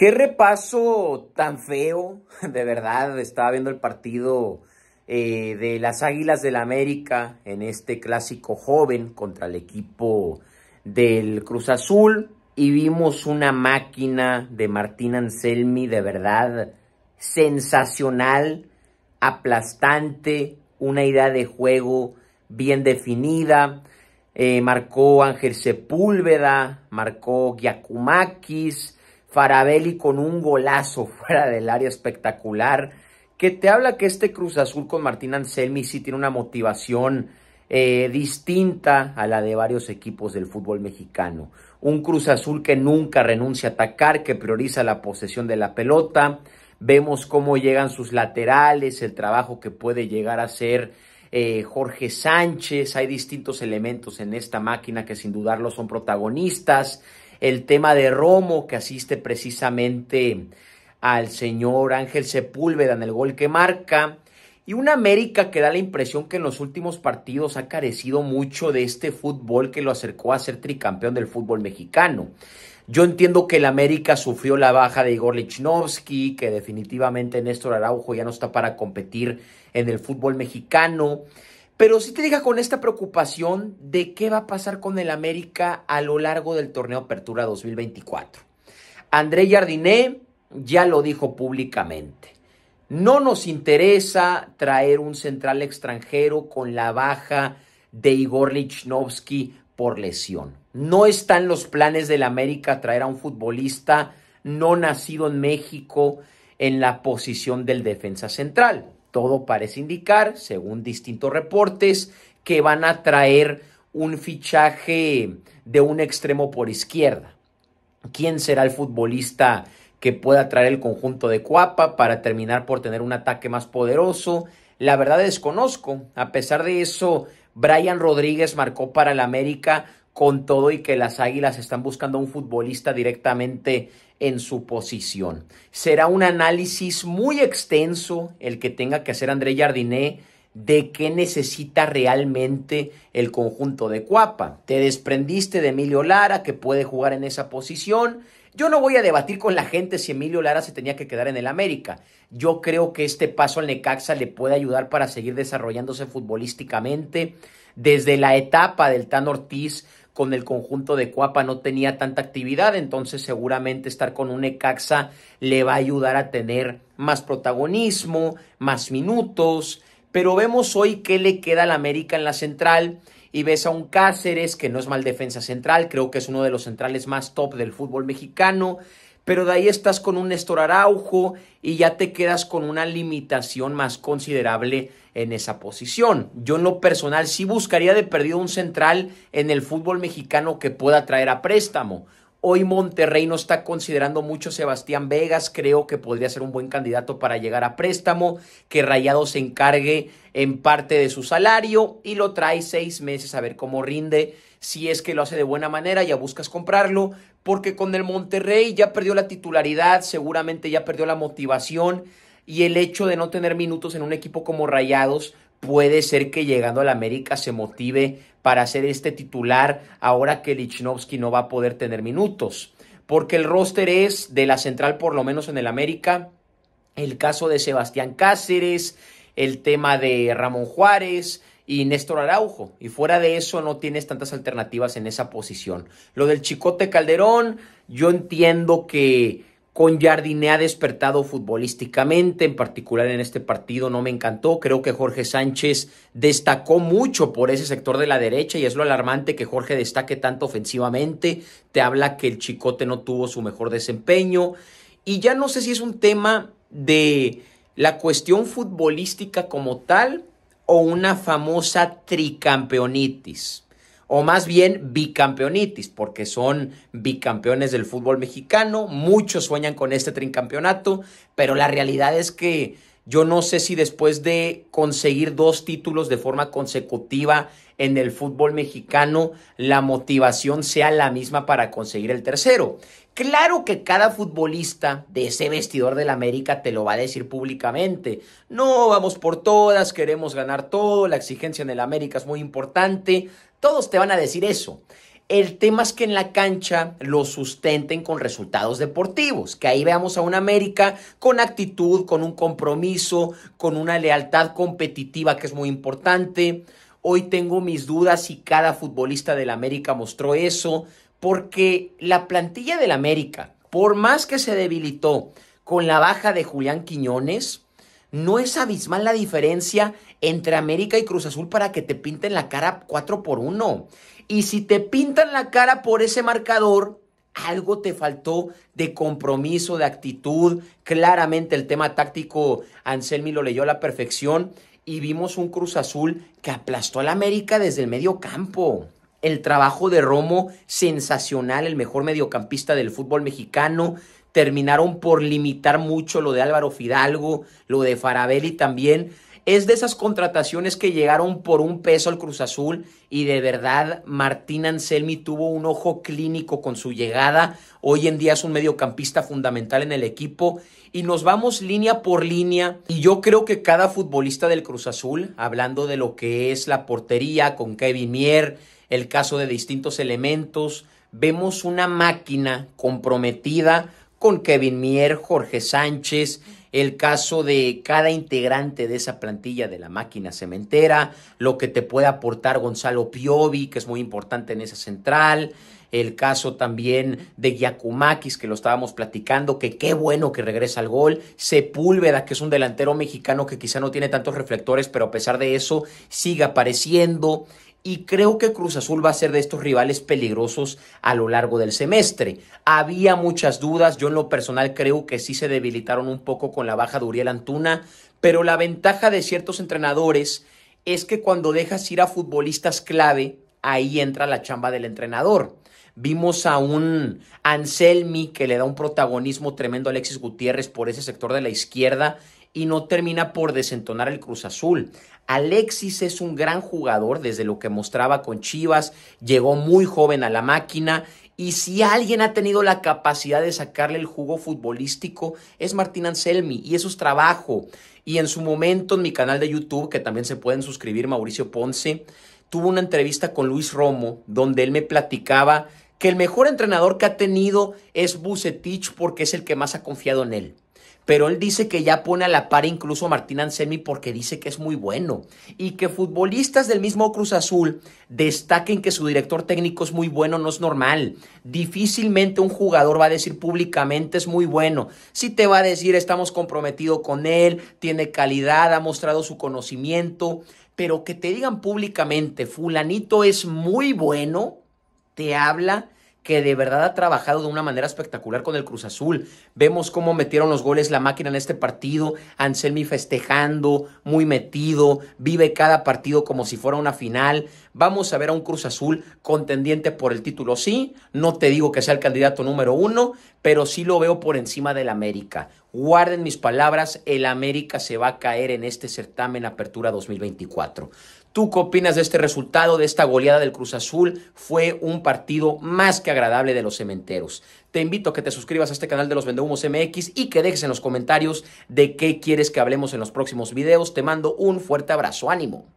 Qué repaso tan feo, de verdad, estaba viendo el partido eh, de las Águilas del la América en este clásico joven contra el equipo del Cruz Azul y vimos una máquina de Martín Anselmi de verdad sensacional, aplastante, una idea de juego bien definida. Eh, marcó Ángel Sepúlveda, marcó Giacumakis, Farabelli con un golazo fuera del área espectacular, que te habla que este Cruz Azul con Martín Anselmi sí tiene una motivación eh, distinta a la de varios equipos del fútbol mexicano. Un Cruz Azul que nunca renuncia a atacar, que prioriza la posesión de la pelota. Vemos cómo llegan sus laterales, el trabajo que puede llegar a hacer eh, Jorge Sánchez. Hay distintos elementos en esta máquina que sin dudarlo son protagonistas el tema de Romo, que asiste precisamente al señor Ángel Sepúlveda en el gol que marca. Y una América que da la impresión que en los últimos partidos ha carecido mucho de este fútbol que lo acercó a ser tricampeón del fútbol mexicano. Yo entiendo que el América sufrió la baja de Igor Lichnowsky, que definitivamente Néstor Araujo ya no está para competir en el fútbol mexicano. Pero sí te diga con esta preocupación de qué va a pasar con el América a lo largo del torneo Apertura 2024. André Jardiné ya lo dijo públicamente. No nos interesa traer un central extranjero con la baja de Igor Lichnowsky por lesión. No están los planes del América traer a un futbolista no nacido en México en la posición del defensa central. Todo parece indicar, según distintos reportes, que van a traer un fichaje de un extremo por izquierda. ¿Quién será el futbolista que pueda traer el conjunto de Cuapa para terminar por tener un ataque más poderoso? La verdad desconozco. A pesar de eso, Brian Rodríguez marcó para el América con todo y que las Águilas están buscando un futbolista directamente en su posición. Será un análisis muy extenso el que tenga que hacer André Jardiné de qué necesita realmente el conjunto de Cuapa. Te desprendiste de Emilio Lara, que puede jugar en esa posición. Yo no voy a debatir con la gente si Emilio Lara se tenía que quedar en el América. Yo creo que este paso al Necaxa le puede ayudar para seguir desarrollándose futbolísticamente. Desde la etapa del Tan Ortiz con el conjunto de Cuapa no tenía tanta actividad, entonces seguramente estar con un Ecaxa le va a ayudar a tener más protagonismo, más minutos, pero vemos hoy qué le queda al América en la central y ves a un Cáceres que no es mal defensa central, creo que es uno de los centrales más top del fútbol mexicano pero de ahí estás con un Néstor Araujo y ya te quedas con una limitación más considerable en esa posición. Yo en lo personal sí buscaría de perdido un central en el fútbol mexicano que pueda traer a préstamo. Hoy Monterrey no está considerando mucho Sebastián Vegas, creo que podría ser un buen candidato para llegar a préstamo, que Rayado se encargue en parte de su salario y lo trae seis meses a ver cómo rinde. Si es que lo hace de buena manera, ya buscas comprarlo, porque con el Monterrey ya perdió la titularidad, seguramente ya perdió la motivación y el hecho de no tener minutos en un equipo como Rayados puede ser que llegando al América se motive para ser este titular ahora que Lichnowsky no va a poder tener minutos. Porque el roster es de la central, por lo menos en el América, el caso de Sebastián Cáceres, el tema de Ramón Juárez, y Néstor Araujo. Y fuera de eso no tienes tantas alternativas en esa posición. Lo del Chicote Calderón, yo entiendo que con Jardine ha despertado futbolísticamente, en particular en este partido no me encantó. Creo que Jorge Sánchez destacó mucho por ese sector de la derecha y es lo alarmante que Jorge destaque tanto ofensivamente. Te habla que el Chicote no tuvo su mejor desempeño. Y ya no sé si es un tema de la cuestión futbolística como tal o una famosa tricampeonitis, o más bien bicampeonitis, porque son bicampeones del fútbol mexicano, muchos sueñan con este tricampeonato, pero la realidad es que yo no sé si después de conseguir dos títulos de forma consecutiva en el fútbol mexicano, la motivación sea la misma para conseguir el tercero. Claro que cada futbolista de ese vestidor del América te lo va a decir públicamente. No, vamos por todas, queremos ganar todo, la exigencia en el América es muy importante. Todos te van a decir eso. El tema es que en la cancha lo sustenten con resultados deportivos, que ahí veamos a un América con actitud, con un compromiso, con una lealtad competitiva que es muy importante. Hoy tengo mis dudas si cada futbolista del América mostró eso, porque la plantilla del América, por más que se debilitó con la baja de Julián Quiñones, no es abismal la diferencia entre América y Cruz Azul para que te pinten la cara 4 por 1. Y si te pintan la cara por ese marcador, algo te faltó de compromiso, de actitud. Claramente el tema táctico, Anselmi lo leyó a la perfección y vimos un Cruz Azul que aplastó al América desde el medio campo el trabajo de Romo sensacional, el mejor mediocampista del fútbol mexicano. Terminaron por limitar mucho lo de Álvaro Fidalgo, lo de Farabelli también es de esas contrataciones que llegaron por un peso al Cruz Azul y de verdad Martín Anselmi tuvo un ojo clínico con su llegada. Hoy en día es un mediocampista fundamental en el equipo y nos vamos línea por línea y yo creo que cada futbolista del Cruz Azul, hablando de lo que es la portería con Kevin Mier, el caso de distintos elementos, vemos una máquina comprometida con Kevin Mier, Jorge Sánchez, el caso de cada integrante de esa plantilla de la máquina cementera, lo que te puede aportar Gonzalo Piovi, que es muy importante en esa central, el caso también de Yakumakis, que lo estábamos platicando, que qué bueno que regresa al gol, Sepúlveda, que es un delantero mexicano que quizá no tiene tantos reflectores, pero a pesar de eso sigue apareciendo, y creo que Cruz Azul va a ser de estos rivales peligrosos a lo largo del semestre. Había muchas dudas, yo en lo personal creo que sí se debilitaron un poco con la baja de Uriel Antuna, pero la ventaja de ciertos entrenadores es que cuando dejas ir a futbolistas clave, ahí entra la chamba del entrenador. Vimos a un Anselmi que le da un protagonismo tremendo a Alexis Gutiérrez por ese sector de la izquierda y no termina por desentonar el Cruz Azul. Alexis es un gran jugador desde lo que mostraba con Chivas, llegó muy joven a la máquina y si alguien ha tenido la capacidad de sacarle el jugo futbolístico es Martín Anselmi y eso es trabajo. Y en su momento en mi canal de YouTube, que también se pueden suscribir, Mauricio Ponce, tuvo una entrevista con Luis Romo donde él me platicaba que el mejor entrenador que ha tenido es Bucetich porque es el que más ha confiado en él pero él dice que ya pone a la par incluso a Martín Anselmi porque dice que es muy bueno y que futbolistas del mismo Cruz Azul destaquen que su director técnico es muy bueno no es normal. Difícilmente un jugador va a decir públicamente es muy bueno. Si te va a decir estamos comprometidos con él, tiene calidad, ha mostrado su conocimiento, pero que te digan públicamente fulanito es muy bueno, te habla que de verdad ha trabajado de una manera espectacular con el Cruz Azul. Vemos cómo metieron los goles la máquina en este partido, Anselmi festejando, muy metido, vive cada partido como si fuera una final. Vamos a ver a un Cruz Azul contendiente por el título, sí, no te digo que sea el candidato número uno, pero sí lo veo por encima del América. Guarden mis palabras, el América se va a caer en este certamen Apertura 2024. ¿Tú qué opinas de este resultado, de esta goleada del Cruz Azul? Fue un partido más que agradable de los cementeros. Te invito a que te suscribas a este canal de los Vendehumos MX y que dejes en los comentarios de qué quieres que hablemos en los próximos videos. Te mando un fuerte abrazo. ¡Ánimo!